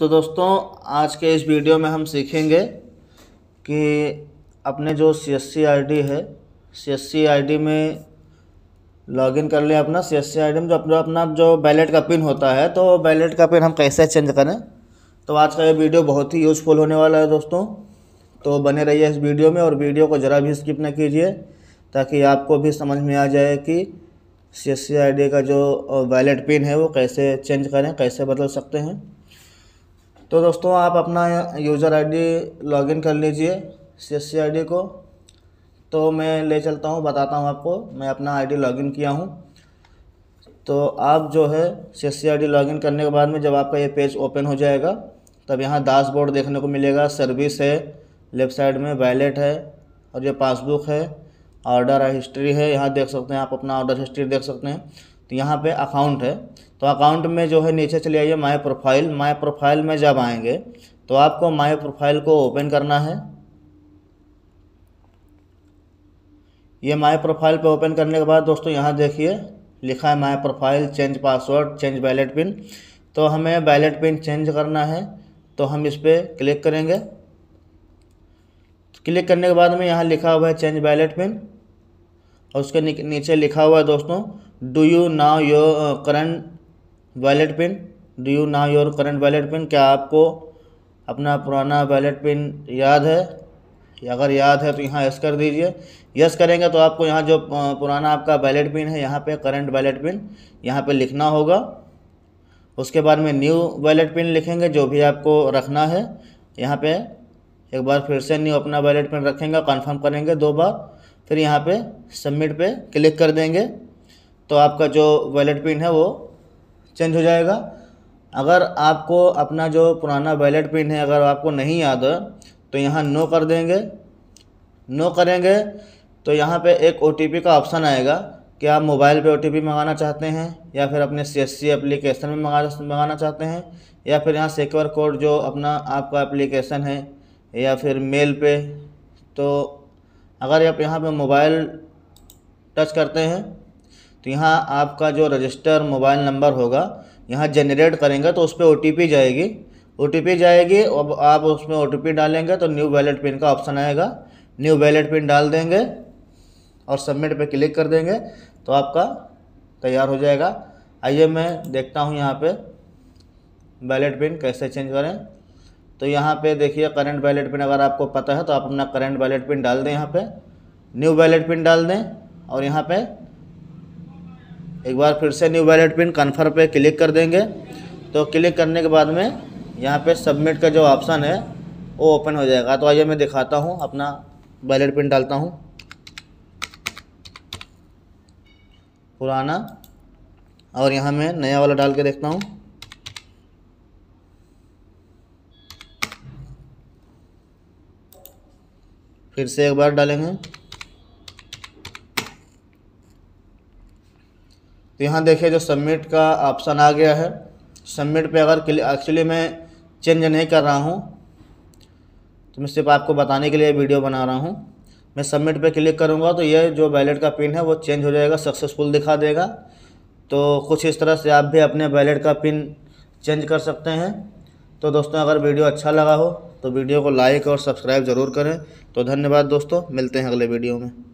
तो दोस्तों आज के इस वीडियो में हम सीखेंगे कि अपने जो सी एस सी आई डी है C S C I D में लॉगिन कर लें अपना सी एस सी आई डी में जो अपना अपना जो बैलेट का पिन होता है तो बैलेट का पिन हम कैसे चेंज करें तो आज का ये वीडियो बहुत ही यूज़फुल होने वाला है दोस्तों तो बने रहिए इस वीडियो में और वीडियो को ज़रा भी स्किप ना कीजिए ताकि आपको भी समझ में आ जाए कि सी एस सी आई डी का जो वैलेट पिन है वो कैसे चेंज करें कैसे बदल सकते हैं तो दोस्तों आप अपना यूज़र आईडी लॉगिन कर लीजिए सी आईडी को तो मैं ले चलता हूँ बताता हूँ आपको मैं अपना आईडी लॉगिन किया हूँ तो आप जो है सी आईडी लॉगिन करने के बाद में जब आपका ये पेज ओपन हो जाएगा तब यहाँ डैशबोर्ड देखने को मिलेगा सर्विस है लेफ़्ट साइड में वैलेट है और ये पासबुक है ऑर्डर हिस्ट्री है यहाँ देख सकते हैं आप अपना ऑर्डर हिस्ट्री देख सकते हैं तो यहाँ पे अकाउंट है तो अकाउंट में जो है नीचे चले आइए माय प्रोफाइल माय प्रोफाइल में जब आएंगे तो आपको माय प्रोफाइल को ओपन करना है ये माय प्रोफाइल पे ओपन करने के बाद दोस्तों यहाँ देखिए लिखा है my profile change password change wallet pin तो हमें बैलेट पिन चेंज करना है तो हम इस पर क्लिक करेंगे क्लिक तो करने के बाद में यहाँ लिखा हुआ है चेंज बैलेट पिन और उसके नीचे लिखा हुआ है दोस्तों do you know your current wallet pin do you know your current wallet pin क्या आपको अपना पुराना वैलेट पिन याद है अगर याद है तो यहाँ यस कर दीजिए यस करेंगे तो आपको यहाँ जो पुराना आपका वैलेट पिन है यहाँ पे करंट वैलेट पिन यहाँ पे लिखना होगा उसके बाद में न्यू वैलेट पिन लिखेंगे जो भी आपको रखना है यहाँ पे एक बार फिर से न्यू अपना वैलेट पिन रखेंगे कन्फर्म करेंगे दो बार फिर यहाँ पे सबमिट पे क्लिक कर देंगे तो आपका जो वैलेट पिन है वो चेंज हो जाएगा अगर आपको अपना जो पुराना वैलेट पिन है अगर आपको नहीं याद है तो यहाँ नो कर देंगे नो करेंगे तो यहाँ पे एक ओ का ऑप्शन आएगा कि आप मोबाइल पे ओ मंगाना चाहते हैं या फिर अपने सी एस सी एप्लीकेशन में मंगा मंगाना चाहते हैं या फिर यहाँ सिक्योर कोड जो अपना आपका एप्लीकेशन है या फिर मेल पे तो अगर आप यहाँ पे मोबाइल टच करते हैं तो यहाँ आपका जो रजिस्टर मोबाइल नंबर होगा यहाँ जनरेट करेंगे तो उस पर ओ जाएगी ओ जाएगी अब आप उसमें ओ डालेंगे तो न्यू वैलेट पिन का ऑप्शन आएगा न्यू वैलेट पिन डाल देंगे और सबमिट पे क्लिक कर देंगे तो आपका तैयार हो जाएगा आइए मैं देखता हूँ यहाँ पे बैलेट पिन कैसे चेंज करें तो यहाँ पे देखिए करंट वैलेट पिन अगर आपको पता है तो आप अपना करंट वैलेट पिन डाल दें यहाँ पे न्यू वैलेट पिन डाल दें और यहाँ पे एक बार फिर से न्यू वैलेट पिन कन्फर्म पे क्लिक कर देंगे तो क्लिक करने के बाद में यहाँ पे सबमिट का जो ऑप्शन है वो ओपन हो जाएगा तो आइए मैं दिखाता हूँ अपना वैलेट पिन डालता हूँ पुराना और यहाँ मैं नया वाला डाल के देखता हूँ फिर से एक बार डालेंगे तो यहाँ देखिए जो सबमिट का ऑप्शन आ गया है सबमिट पे अगर एक्चुअली मैं चेंज नहीं कर रहा हूँ तो मैं सिर्फ आपको बताने के लिए वीडियो बना रहा हूँ मैं सबमिट पे क्लिक करूँगा तो ये जो बैलेट का पिन है वो चेंज हो जाएगा सक्सेसफुल दिखा देगा तो कुछ इस तरह से आप भी अपने बैलेट का पिन चेंज कर सकते हैं तो दोस्तों अगर वीडियो अच्छा लगा हो तो वीडियो को लाइक और सब्सक्राइब ज़रूर करें तो धन्यवाद दोस्तों मिलते हैं अगले वीडियो में